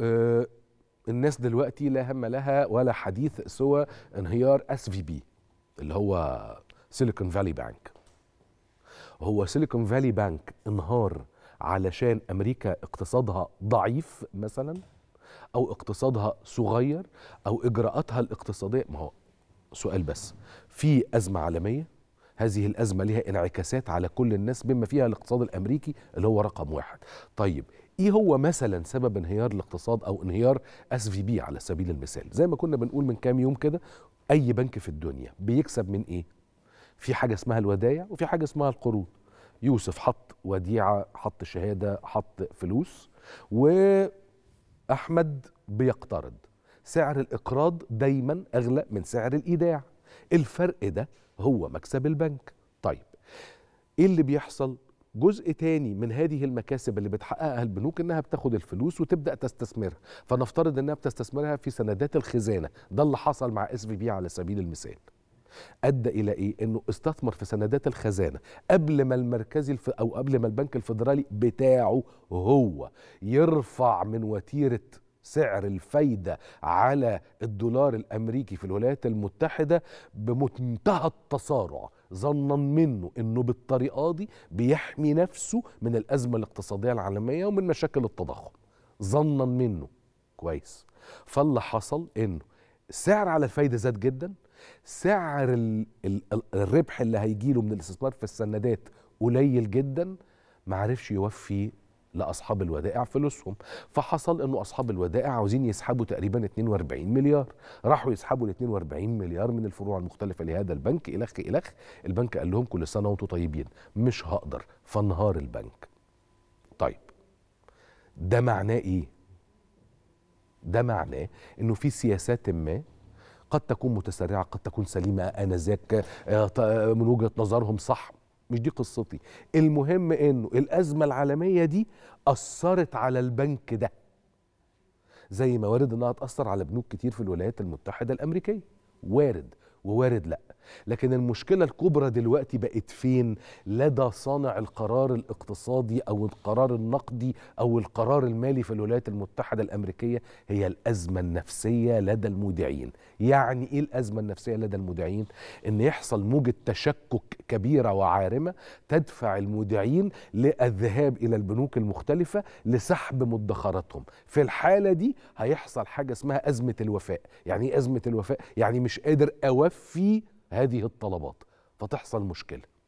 آه، الناس دلوقتي لا هم لها ولا حديث سوى انهيار اس في بي اللي هو سيليكون فالي بانك هو سيليكون فالي بانك انهار علشان امريكا اقتصادها ضعيف مثلا او اقتصادها صغير او اجراءاتها الاقتصاديه ما هو سؤال بس في ازمه عالميه هذه الأزمة لها انعكاسات على كل الناس بما فيها الاقتصاد الأمريكي اللي هو رقم واحد طيب ايه هو مثلا سبب انهيار الاقتصاد او انهيار اس في بي على سبيل المثال زي ما كنا بنقول من كام يوم كده اي بنك في الدنيا بيكسب من ايه في حاجه اسمها الودايع وفي حاجه اسمها القروض يوسف حط وديعه حط شهاده حط فلوس واحمد بيقترض سعر الاقراض دايما اغلى من سعر الايداع الفرق ده هو مكسب البنك طيب ايه اللي بيحصل جزء تاني من هذه المكاسب اللي بتحققها البنوك انها بتاخد الفلوس وتبدا تستثمرها فنفترض انها بتستثمرها في سندات الخزانه ده اللي حصل مع اس في بي على سبيل المثال ادى الى ايه انه استثمر في سندات الخزانه قبل ما المركزي الف... او قبل ما البنك الفدرالي بتاعه هو يرفع من وتيره سعر الفايدة على الدولار الأمريكي في الولايات المتحدة بمنتهى التسارع ظنا منه أنه بالطريقة دي بيحمي نفسه من الأزمة الاقتصادية العالمية ومن مشاكل التضخم ظنا منه كويس فاللي حصل أنه سعر على الفايدة زاد جدا سعر الـ الـ الربح اللي هيجيله من الاستثمار في السندات قليل جدا معرفش يوفي لاصحاب الودائع فلوسهم فحصل انه اصحاب الودائع عاوزين يسحبوا تقريبا 42 مليار راحوا يسحبوا ال 42 مليار من الفروع المختلفه لهذا البنك الخ الخ البنك قال لهم كل سنه وانتم طيبين مش هقدر فانهار البنك طيب ده معناه ايه ده معناه انه في سياسات ما قد تكون متسرعه قد تكون سليمه انذاك آه، من وجهه نظرهم صح مش دي قصتي المهم انه الازمه العالميه دي اثرت على البنك ده زي ما وارد انها تاثر على بنوك كتير في الولايات المتحده الامريكيه وارد ووارد لا لكن المشكله الكبرى دلوقتي بقت فين لدى صانع القرار الاقتصادي او القرار النقدي او القرار المالي في الولايات المتحده الامريكيه هي الازمه النفسيه لدى المودعين يعني ايه الازمه النفسيه لدى المودعين ان يحصل موجه تشكك كبيره وعارمه تدفع المودعين للذهاب الى البنوك المختلفه لسحب مدخراتهم في الحاله دي هيحصل حاجه اسمها ازمه الوفاء يعني ايه ازمه الوفاء يعني مش قادر أوفي توفي هذه الطلبات فتحصل مشكله